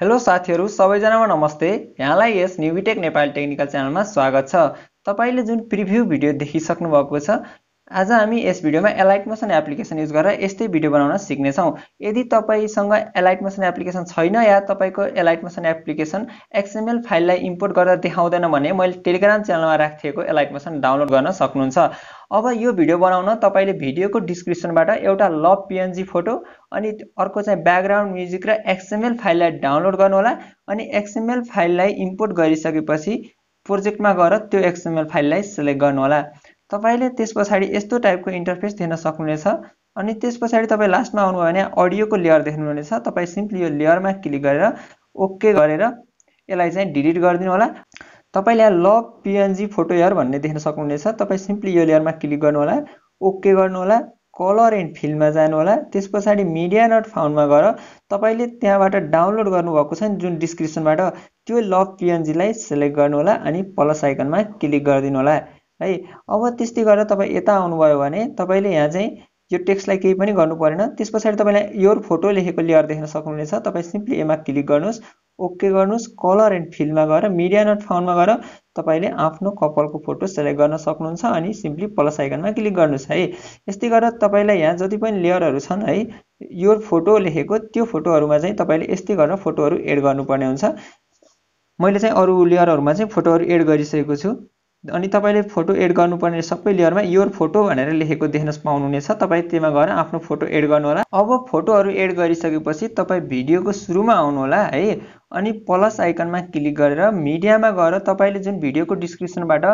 hello साथीहरू सबैजनामा नमस्ते यहाँलाई यस न्युबिटेक नेपाल टेक्निकल च्यानलमा स्वागत छ तपाईँले जुन प्रिभ्यू भिडियो देखिसक्नु भएको छ आज हामी यस भिडियोमा एलाइट मोसन एप्लिकेसन युज गरेर यस्तै भिडियो बनाउन सिक्नेछौँ यदि तपाईँसँग एलाइट मोसन एप्लिकेसन छैन या तपाईँको एलाइट मोसन एप्लिकेसन एक्सएमएल फाइललाई इम्पोर्ट गरेर देखाउँदैन भने मैले टेलिग्राम च्यानलमा राखिएको एलाइट मोसन डाउनलोड गर्न सक्नुहुन्छ अब यो भिडियो बनाउन तपाईँले भिडियोको डिस्क्रिप्सनबाट एउटा लभ पिएनजी फोटो अनि अर्को चाहिँ ब्याकग्राउन्ड म्युजिक र एक्सएमएल फाइललाई डाउनलोड गर्नुहोला अनि एक्सएमएल फाइललाई इम्पोर्ट गरिसकेपछि प्रोजेक्टमा गएर त्यो एक्सएमएल फाइललाई सेलेक्ट गर्नुहोला तपाईँले त्यस पछाडि यस्तो टाइपको इन्टरफेस देख्न सक्नुहुनेछ अनि त्यस पछाडि तपाईँ लास्टमा आउनुभयो भने अडियोको लेयर देख्नुहुनेछ तपाईँ सिम्पली यो लेयरमा क्लिक गरेर ओके गरेर यसलाई चाहिँ डिलिट गरिदिनु होला तपाईँले यहाँ लभ पिएनजी फोटो एयर भन्ने देख्न सक्नुहुनेछ तपाईँ सिम्पली यो लेयरमा क्लिक गर्नुहोला ओके गर्नुहोला कलर एन्ड फिल्डमा जानुहोला त्यस पछाडि मिडिया नट फाउन्डमा गएर तपाईँले त्यहाँबाट डाउनलोड गर्नुभएको छ नि जुन डिस्क्रिप्सनबाट त्यो लभ पिएनजीलाई सेलेक्ट गर्नुहोला अनि प्लस आइकनमा क्लिक गरिदिनु होला है अब त्यस्तै गरेर तपाईँ यता आउनुभयो भने तपाईँले यहाँ चाहिँ यो टेक्स्टलाई केही पनि गर्नु परेन त्यस पछाडि तपाईँलाई योर फोटो लेखेको लेयर देख्न सक्नुहुनेछ तपाईँ सिम्पली एमा क्लिक गर्नुहोस् ओके गर्नुहोस् कलर एन्ड फिल्डमा गएर मिडिया नट फाउन्डमा गएर तपाईँले आफ्नो कपालको फोटो सेलेक्ट गर्न सक्नुहुन्छ अनि सिम्पली प्लस आइकनमा क्लिक गर्नुहोस् है यस्तै गरेर तपाईँलाई यहाँ जति पनि लेयरहरू छन् है यो फोटो लेखेको त्यो फोटोहरूमा चाहिँ तपाईँले यस्तै गरेर फोटोहरू एड गर्नुपर्ने हुन्छ मैले चाहिँ अरू लेयरहरूमा चाहिँ फोटोहरू एड गरिसकेको छु अनि तपाईँले फोटो एड गर्नुपर्ने सबै लेयरमा यो फोटो भनेर लेखेको देख्न पाउनुहुनेछ तपाईँ त्यहीमा गएर आफ्नो फोटो एड गर्नुहोला अब फोटोहरू एड गरिसकेपछि तपाईँ भिडियोको सुरुमा आउनुहोला है अनि प्लस आइकनमा क्लिक गरेर मिडियामा गएर तपाईँले जुन भिडियोको डिस्क्रिप्सनबाट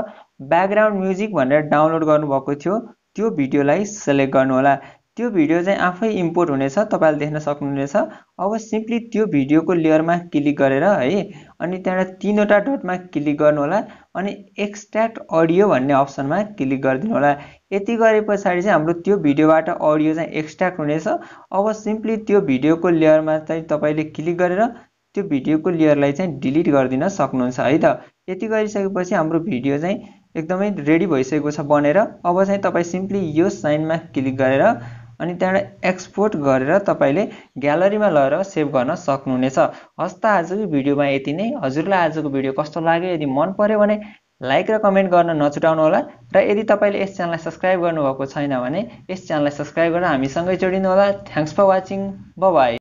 ब्याकग्राउन्ड म्युजिक भनेर डाउनलोड गर्नुभएको थियो त्यो भिडियोलाई सेलेक्ट गर्नुहोला त्यो भिडियो चाहिँ आफै इम्पोर्ट हुनेछ तपाईँले देख्न सक्नुहुनेछ अब सिम्पली त्यो भिडियोको लेयरमा क्लिक गरेर है अनि त्यहाँबाट तिनवटा डटमा क्लिक गर्नुहोला अनि एक्सट्र्याक्ट अडियो भन्ने अप्सनमा क्लिक गरिदिनु होला यति गरे पछाडि चाहिँ हाम्रो त्यो भिडियोबाट अडियो चाहिँ एक्सट्र्याक्ट हुनेछ अब सिम्पली त्यो भिडियोको लेयरमा चाहिँ तपाईँले क्लिक गरेर त्यो भिडियोको लेयरलाई चाहिँ डिलिट गरिदिन सक्नुहुन्छ है त यति गरिसकेपछि हाम्रो भिडियो चाहिँ एकदमै रेडी भइसकेको छ बनेर अब चाहिँ तपाईँ सिम्पली यो साइनमा क्लिक गरेर अनि त्यहाँबाट एक्सपोर्ट गरेर तपाईँले ग्यालरीमा लगेर सेभ गर्न सक्नुहुनेछ हस् त आजको भिडियोमा यति नै हजुरलाई आजको भिडियो कस्तो लाग्यो यदि मन पऱ्यो भने लाइक र कमेन्ट गर्न नछुटाउनु होला र यदि तपाईँले यस च्यानललाई सब्सक्राइब गर्नुभएको छैन भने यस च्यानललाई सब्सक्राइब गरेर हामीसँगै जोडिनु होला थ्याङ्क्स फर वाचिङ ब बाई